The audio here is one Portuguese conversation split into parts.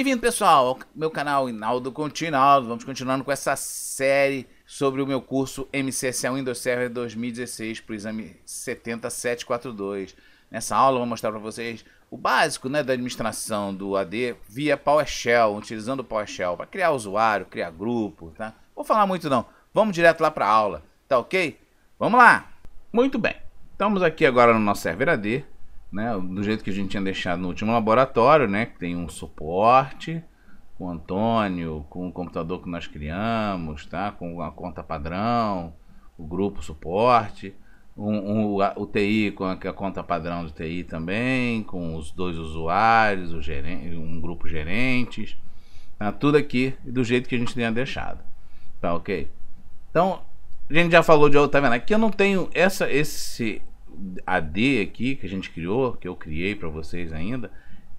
Bem-vindo, pessoal, ao meu canal Inaldo Continaldo. Vamos continuando com essa série sobre o meu curso MCSA Windows Server 2016 para o exame 70742. Nessa aula eu vou mostrar para vocês o básico né, da administração do AD via PowerShell, utilizando o PowerShell para criar usuário, criar grupo, tá? Vou falar muito não, vamos direto lá para a aula, tá ok? Vamos lá! Muito bem, estamos aqui agora no nosso server AD, né, do jeito que a gente tinha deixado no último laboratório, né, que tem um suporte com o Antônio, com o computador que nós criamos, tá, com a conta padrão, o grupo suporte, um, um, o TI com a, é a, conta padrão do TI também, com os dois usuários, o gerente, um grupo gerentes, tá, tudo aqui do jeito que a gente tinha deixado, tá ok? Então a gente já falou de outra, tá vendo? Aqui eu não tenho essa, esse, AD aqui que a gente criou, que eu criei para vocês ainda,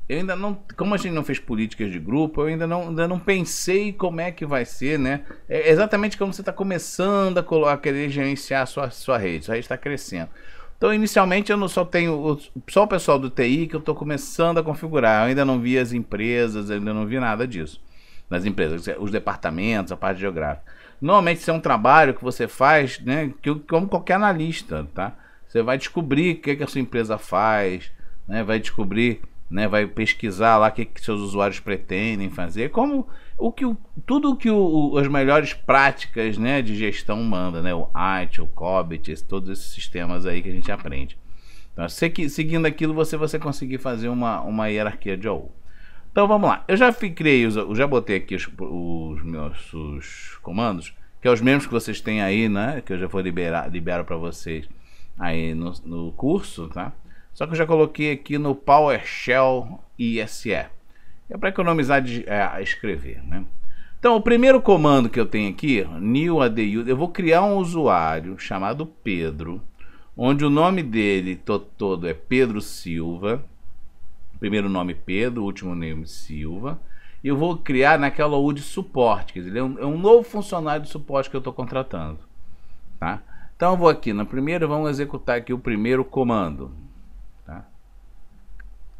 eu ainda não, como a gente não fez políticas de grupo, eu ainda não, ainda não pensei como é que vai ser, né? É, é exatamente como você está começando a, querer gerenciar a sua, sua rede, sua rede está crescendo. Então, inicialmente, eu não só tenho só o pessoal do TI que eu estou começando a configurar. Eu ainda não vi as empresas, ainda não vi nada disso. Nas empresas, os departamentos, a parte geográfica. Normalmente, isso é um trabalho que você faz, né, que, como qualquer analista, tá? Você vai descobrir o que, é que a sua empresa faz, né? vai descobrir, né? vai pesquisar lá o que, é que seus usuários pretendem fazer, como o que tudo que o, as melhores práticas né, de gestão manda, né? o IT, o COBIT, todos esses sistemas aí que a gente aprende. Então, seguindo aquilo, você vai conseguir fazer uma, uma hierarquia de ou. Então vamos lá. Eu já criei, eu já botei aqui os, os meus os comandos, que é os mesmos que vocês têm aí, né? Que eu já vou liberar, libero para vocês aí no, no curso, tá? Só que eu já coloquei aqui no PowerShell ISE. É para economizar de é, escrever, né? Então, o primeiro comando que eu tenho aqui, new ADU, eu vou criar um usuário chamado Pedro, onde o nome dele todo é Pedro Silva. Primeiro nome Pedro, último nome Silva. E eu vou criar naquela U de suporte, quer dizer, é um, é um novo funcionário de suporte que eu estou contratando, tá? Então eu vou aqui na primeira, vamos executar aqui o primeiro comando. Tá?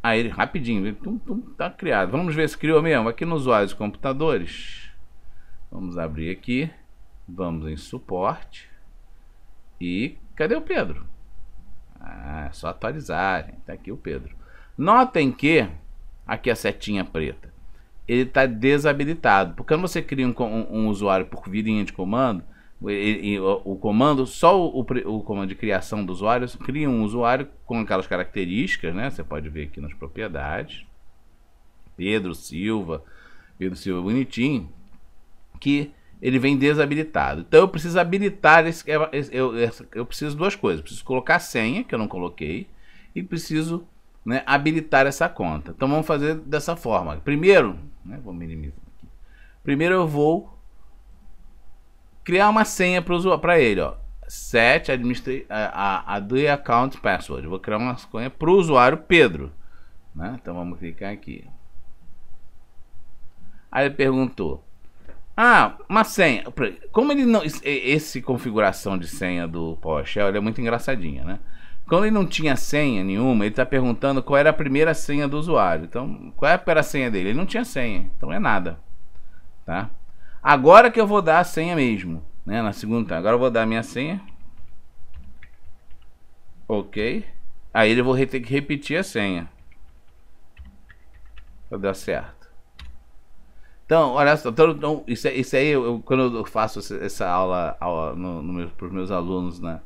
Aí ele rapidinho, tum, tum, tá criado. Vamos ver se criou mesmo. Aqui nos usuários de computadores, vamos abrir aqui, vamos em suporte e cadê o Pedro? Ah, é só atualizar. Tá aqui o Pedro. Notem que aqui a setinha preta ele está desabilitado, porque quando você cria um, um, um usuário por virinha de comando e, e, o, o, comando, só o, o, comando de criação do usuário cria um usuário com aquelas características, né? Você pode ver aqui nas propriedades. Pedro Silva, Pedro Silva bonitinho, que ele vem desabilitado. Então eu preciso habilitar esse, é, é, eu, eu preciso duas coisas, preciso colocar a senha que eu não coloquei e preciso né, habilitar essa conta. Então vamos fazer dessa forma. Primeiro, né, vou minimizar aqui. Primeiro eu vou criar uma senha para ele, ó. Set administra a, a, do account password. Vou criar uma senha para o usuário Pedro, né? Então vamos clicar aqui. Aí ele perguntou: "Ah, uma senha? Como ele não esse configuração de senha do PowerShell é muito engraçadinha, né? Quando ele não tinha senha nenhuma, ele está perguntando qual era a primeira senha do usuário. Então, qual era é a senha dele? Ele não tinha senha, então é nada, tá? Agora que eu vou dar a senha mesmo, né? Na segunda, agora eu vou dar a minha senha. Ok. Aí ele vou ter que repetir a senha. Pra dar certo. Então, olha só, então, então isso, é, isso aí, eu, quando eu faço essa aula, aula no, no meus, pros meus alunos na,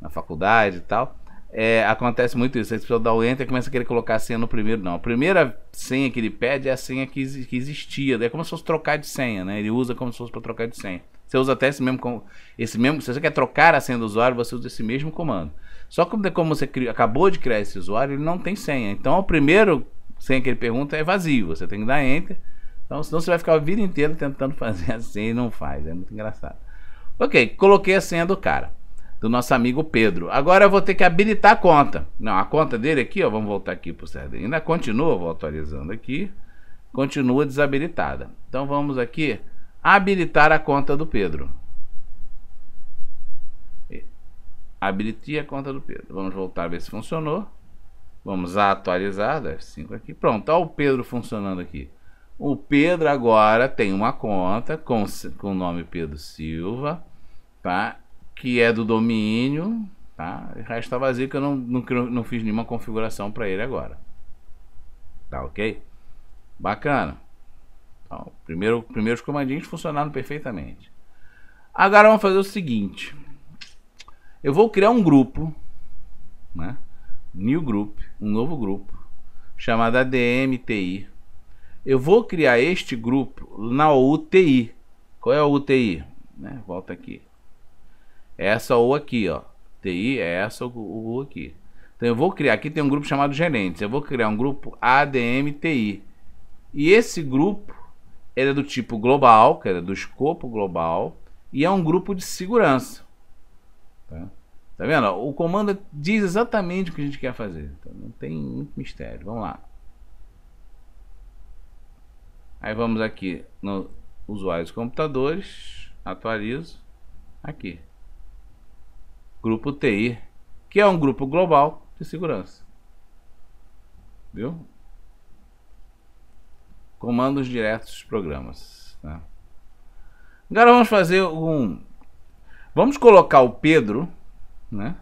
na faculdade e tal, é, acontece muito isso. As pessoas dão o enter e começam a querer colocar a senha no primeiro. Não, a primeira senha que ele pede é a senha que, que existia. É como se fosse trocar de senha, né? Ele usa como se fosse para trocar de senha. Você usa até esse mesmo, esse mesmo. Se você quer trocar a senha do usuário, você usa esse mesmo comando. Só que como você acabou de criar esse usuário, ele não tem senha. Então, o primeiro senha que ele pergunta é vazio. Você tem que dar enter. Então, senão você vai ficar a vida inteira tentando fazer assim e não faz. É muito engraçado. Ok, coloquei a senha do cara do nosso amigo Pedro. Agora eu vou ter que habilitar a conta. Não, a conta dele aqui, ó, vamos voltar aqui para o Sardinha. Ainda continua, vou atualizando aqui. Continua desabilitada. Então vamos aqui habilitar a conta do Pedro. Habilitei a conta do Pedro. Vamos voltar a ver se funcionou. Vamos atualizar, F5 aqui. Pronto, olha o Pedro funcionando aqui. O Pedro agora tem uma conta com, com o nome Pedro Silva, tá? que é do domínio, tá? Já está tá vazio que eu não, não, não fiz nenhuma configuração para ele agora. Tá ok? Bacana. Então, primeiro, primeiros comandinhos funcionaram perfeitamente. Agora vamos fazer o seguinte. Eu vou criar um grupo, né? New Group, um novo grupo, chamado ADMTI. Eu vou criar este grupo na UTI. Qual é a UTI? Né? Volta aqui. Essa ou aqui, ó. TI é essa ou, aqui. Então eu vou criar, aqui tem um grupo chamado gerentes. Eu vou criar um grupo ADMTI E esse grupo, ele é do tipo global, que é do escopo global, e é um grupo de segurança. Tá, tá vendo? O comando diz exatamente o que a gente quer fazer. Então, não tem muito mistério. Vamos lá. Aí vamos aqui no usuários computadores, atualizo, aqui. Grupo TI, que é um grupo global de segurança. Viu? Comandos diretos dos programas. Né? Agora vamos fazer um. Vamos colocar o Pedro, né?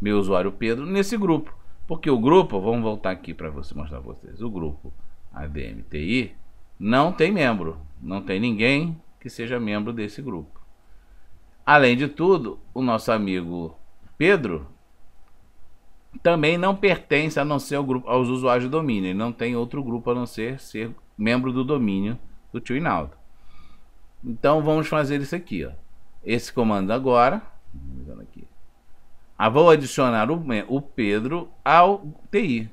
Meu usuário Pedro, nesse grupo. Porque o grupo, vamos voltar aqui para você mostrar para vocês. O grupo ADMTI não tem membro. Não tem ninguém que seja membro desse grupo. Além de tudo, o nosso amigo Pedro também não pertence a não ser ao grupo, aos usuários do domínio. Ele não tem outro grupo a não ser ser membro do domínio do tio Inaldo. Então vamos fazer isso aqui, ó. Esse comando agora. Aqui. Ah, vou adicionar o, o Pedro ao TI.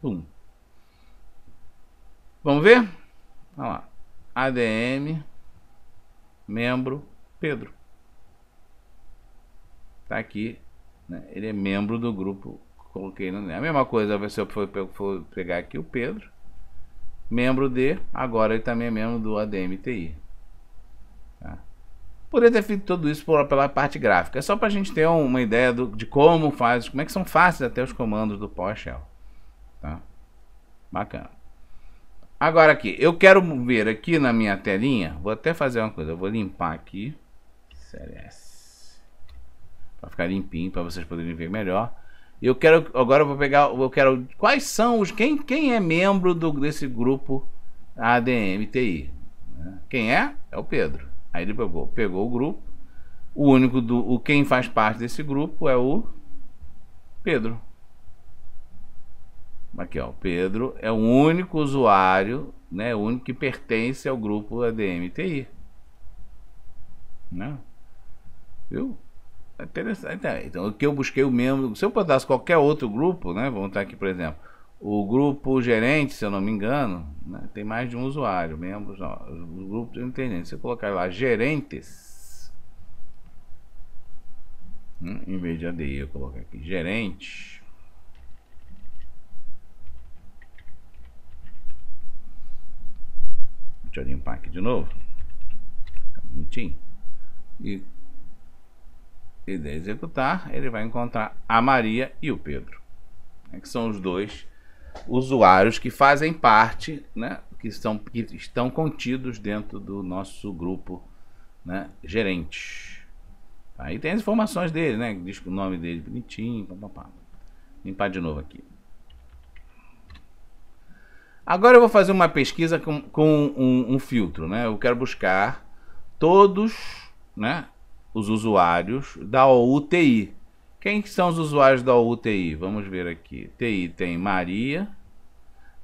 Pum. Vamos ver? Vamos lá. ADM membro Pedro. Tá aqui, né? ele é membro do grupo. Coloquei no... a mesma coisa se eu for, for pegar aqui o Pedro, membro de, agora ele também é membro do ADMTI. Tá? Poderia ter feito tudo isso por, pela parte gráfica, é só para a gente ter uma ideia do, de como faz, como é que são fáceis até os comandos do PowerShell. Tá? Bacana. Agora aqui, eu quero ver aqui na minha telinha. Vou até fazer uma coisa. Eu vou limpar aqui. CLS. Para ficar limpinho, para vocês poderem ver melhor. Eu quero agora eu vou pegar, eu quero quais são os quem quem é membro do desse grupo ADMTI. Quem é? É o Pedro. Aí ele pegou, pegou o grupo. O único do o quem faz parte desse grupo é o Pedro. Aqui, ó, Pedro é o único usuário, né, o único que pertence ao grupo ADMTI, Né? Viu? É interessante. Né? Então, o que eu busquei o membro. Se eu botasse qualquer outro grupo, né? Vamos estar aqui, por exemplo. O grupo gerente, se eu não me engano, né, tem mais de um usuário. Membros, do O grupo de tem Se eu colocar lá gerentes. Né, em vez de ADI, eu coloco aqui gerente. Deixa eu limpar aqui de novo. Tá bonitinho. E, e de executar, ele vai encontrar a Maria e o Pedro. Né, que são os dois usuários que fazem parte, né, que, são, que estão contidos dentro do nosso grupo né, gerente. Aí tem as informações dele, né? Diz o nome dele bonitinho, papapá. Limpar de novo aqui. Agora eu vou fazer uma pesquisa com, com um, um, filtro, né? Eu quero buscar todos, né? Os usuários da UTI. Quem são os usuários da UTI? Vamos ver aqui. TI tem Maria,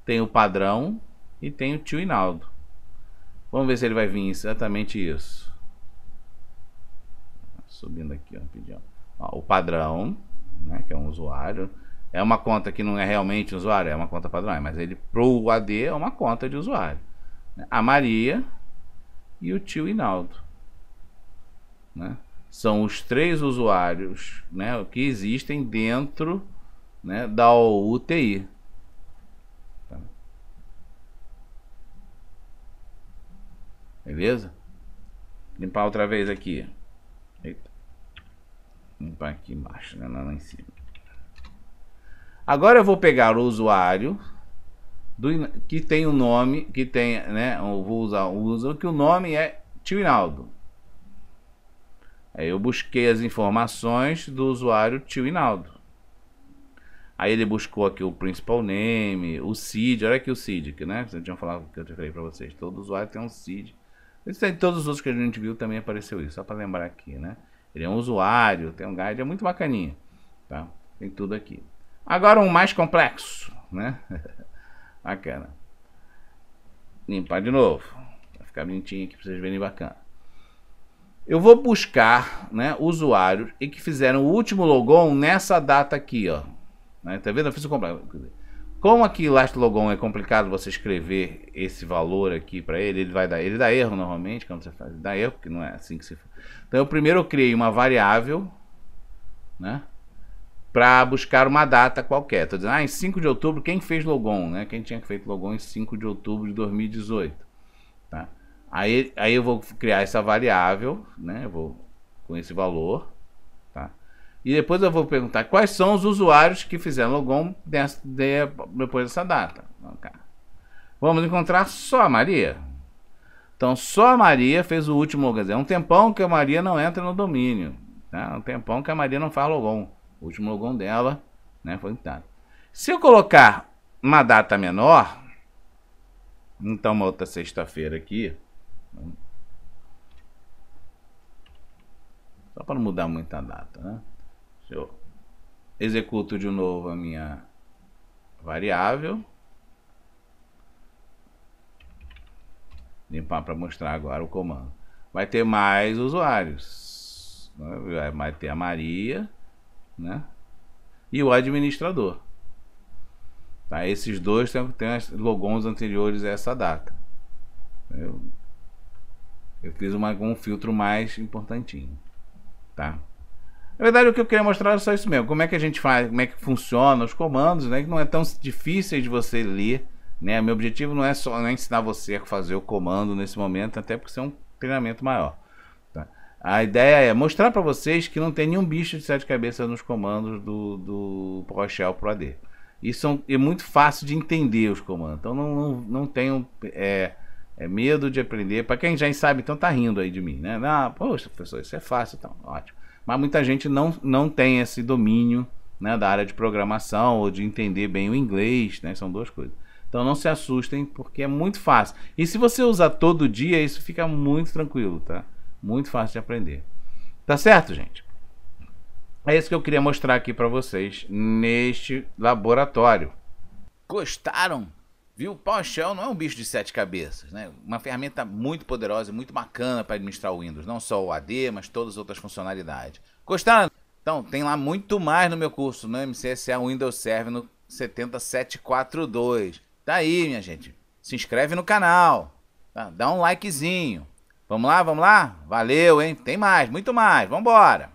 tem o Padrão e tem o Tio Inaldo. Vamos ver se ele vai vir exatamente isso. Subindo aqui, ó, ó o Padrão, né? Que é um usuário é uma conta que não é realmente usuário, é uma conta padrão, mas ele pro AD é uma conta de usuário. Né? A Maria e o tio Inaldo. Né? São os três usuários né, que existem dentro né, da UTI. Tá? Beleza? Limpar outra vez aqui. Eita. Limpar aqui embaixo, né? lá em cima. Agora eu vou pegar o usuário do, que tem o um nome, que tem, né? eu vou usar o usuário que o nome é Tio Inaldo. Aí eu busquei as informações do usuário Tio Inaldo. Aí ele buscou aqui o principal name, o seed, olha aqui o seed, que, né? Vocês tinham falado que eu te falei para vocês, todo usuário tem um seed. Isso aí, todos os outros que a gente viu também apareceu isso, só para lembrar aqui, né? Ele é um usuário, tem um guide, é muito bacaninha, tá? Tem tudo aqui. Agora um mais complexo, né? bacana. Limpar de novo. Vai ficar bonitinho aqui para vocês verem bacana. Eu vou buscar né, usuários e que fizeram o último logon nessa data aqui, ó. Né? Tá vendo? Eu fiz o complexo. Como aqui last logon é complicado você escrever esse valor aqui para ele, ele vai dar, ele dá erro normalmente quando você faz, dá erro porque não é assim que se faz. Então eu primeiro eu criei uma variável, né? para buscar uma data qualquer. Estou dizendo, ah, em 5 de outubro, quem fez logon, né? Quem tinha feito logon em 5 de outubro de 2018. Tá? Aí, aí eu vou criar essa variável, né? Eu vou com esse valor, tá? E depois eu vou perguntar quais são os usuários que fizeram logon dessa, de, depois dessa data. Vamos encontrar só a Maria. Então só a Maria fez o último logon. É um tempão que a Maria não entra no domínio. Né? É um tempão que a Maria não faz logon. O último logon dela né, foi dado. Se eu colocar uma data menor, então uma outra sexta-feira aqui, só para não mudar muito a data, né? Se eu executo de novo a minha variável, limpar para mostrar agora o comando. Vai ter mais usuários. Né? Vai ter a Maria, né? E o administrador. Tá? Esses dois têm, têm logons anteriores a essa data. Eu, eu fiz uma, um filtro mais importantinho, tá? Na verdade, o que eu queria mostrar é só isso mesmo. Como é que a gente faz, como é que funciona os comandos, né? Que não é tão difícil de você ler, né? Meu objetivo não é só não é ensinar você a fazer o comando nesse momento, até porque isso é um treinamento maior. A ideia é mostrar para vocês que não tem nenhum bicho de sete cabeças nos comandos do, do PowerShell o AD. Isso é muito fácil de entender os comandos. Então não, não, não tenham é, é medo de aprender. Para quem já sabe, então tá rindo aí de mim, né? Ah, poxa, professor, isso é fácil, então, ótimo. Mas muita gente não, não tem esse domínio né, da área de programação ou de entender bem o inglês, né? São duas coisas. Então não se assustem, porque é muito fácil. E se você usar todo dia, isso fica muito tranquilo, tá? Muito fácil de aprender. Tá certo, gente? É isso que eu queria mostrar aqui para vocês neste laboratório. Gostaram? Viu? PowerShell não é um bicho de sete cabeças, né? Uma ferramenta muito poderosa e muito bacana para administrar o Windows, não só o AD, mas todas as outras funcionalidades. Gostaram? Então, tem lá muito mais no meu curso, no MCSA Windows Server no 70742. Tá aí, minha gente. Se inscreve no canal, tá? dá um likezinho. Vamos lá, vamos lá? Valeu, hein? Tem mais, muito mais. Vamos